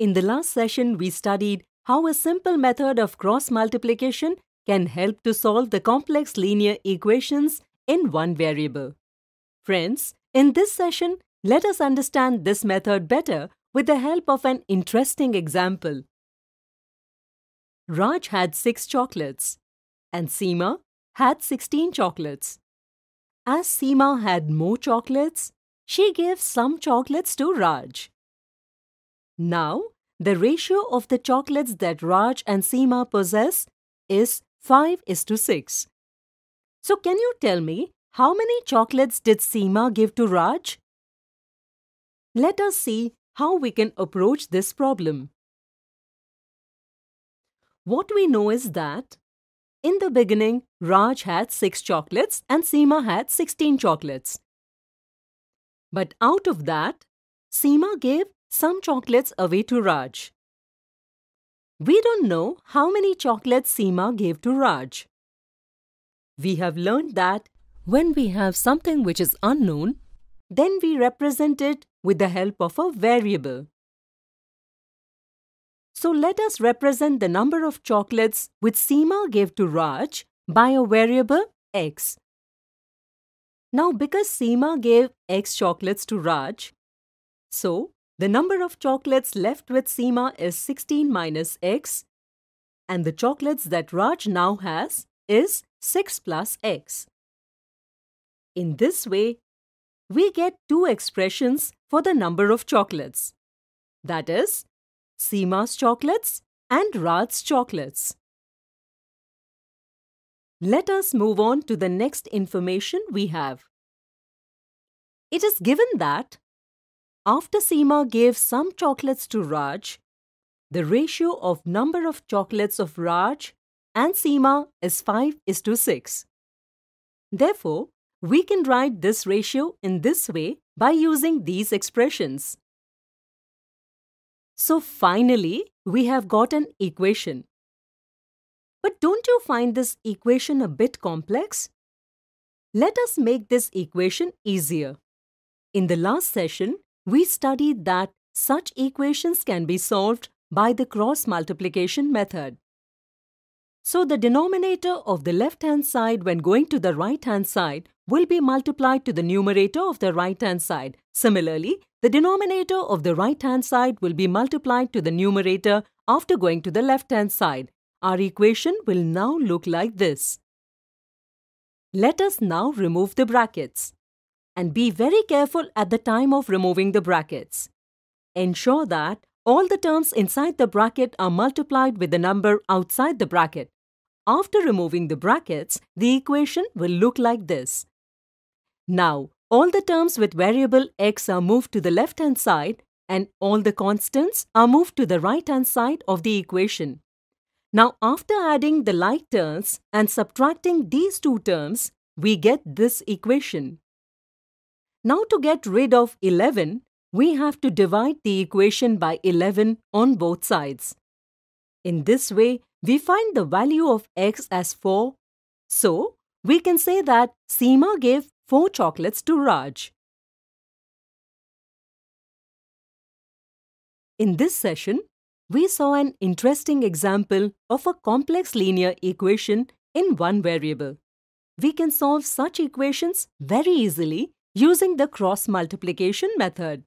In the last session, we studied how a simple method of cross multiplication can help to solve the complex linear equations in one variable. Friends, in this session, let us understand this method better with the help of an interesting example. Raj had 6 chocolates and Seema had 16 chocolates. As Seema had more chocolates, she gave some chocolates to Raj. Now, the ratio of the chocolates that Raj and Seema possess is 5 is to 6. So can you tell me how many chocolates did Seema give to Raj? Let us see how we can approach this problem. What we know is that in the beginning, Raj had 6 chocolates and Seema had 16 chocolates. But out of that, Seema gave some chocolates away to Raj. We don't know how many chocolates Seema gave to Raj. We have learned that when we have something which is unknown, then we represent it with the help of a variable. So let us represent the number of chocolates which Seema gave to Raj by a variable x. Now because Seema gave x chocolates to Raj, so the number of chocolates left with Seema is 16 minus x and the chocolates that Raj now has is 6 plus x. In this way, we get two expressions for the number of chocolates. That is, Seema's chocolates and Raj's chocolates. Let us move on to the next information we have. It is given that after Seema gave some chocolates to Raj, the ratio of number of chocolates of Raj and Seema is 5 is to 6. Therefore, we can write this ratio in this way by using these expressions. So finally, we have got an equation. But don't you find this equation a bit complex? Let us make this equation easier. In the last session, we studied that such equations can be solved by the cross multiplication method. So the denominator of the left-hand side when going to the right-hand side will be multiplied to the numerator of the right-hand side. Similarly, the denominator of the right-hand side will be multiplied to the numerator after going to the left-hand side. Our equation will now look like this. Let us now remove the brackets and be very careful at the time of removing the brackets. Ensure that all the terms inside the bracket are multiplied with the number outside the bracket. After removing the brackets, the equation will look like this. Now, all the terms with variable x are moved to the left-hand side and all the constants are moved to the right-hand side of the equation. Now, after adding the like terms and subtracting these two terms, we get this equation. Now to get rid of 11, we have to divide the equation by 11 on both sides. In this way, we find the value of x as 4. So, we can say that Seema gave 4 chocolates to Raj. In this session, we saw an interesting example of a complex linear equation in one variable. We can solve such equations very easily using the cross multiplication method.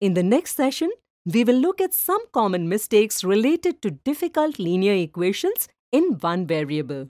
In the next session, we will look at some common mistakes related to difficult linear equations in one variable.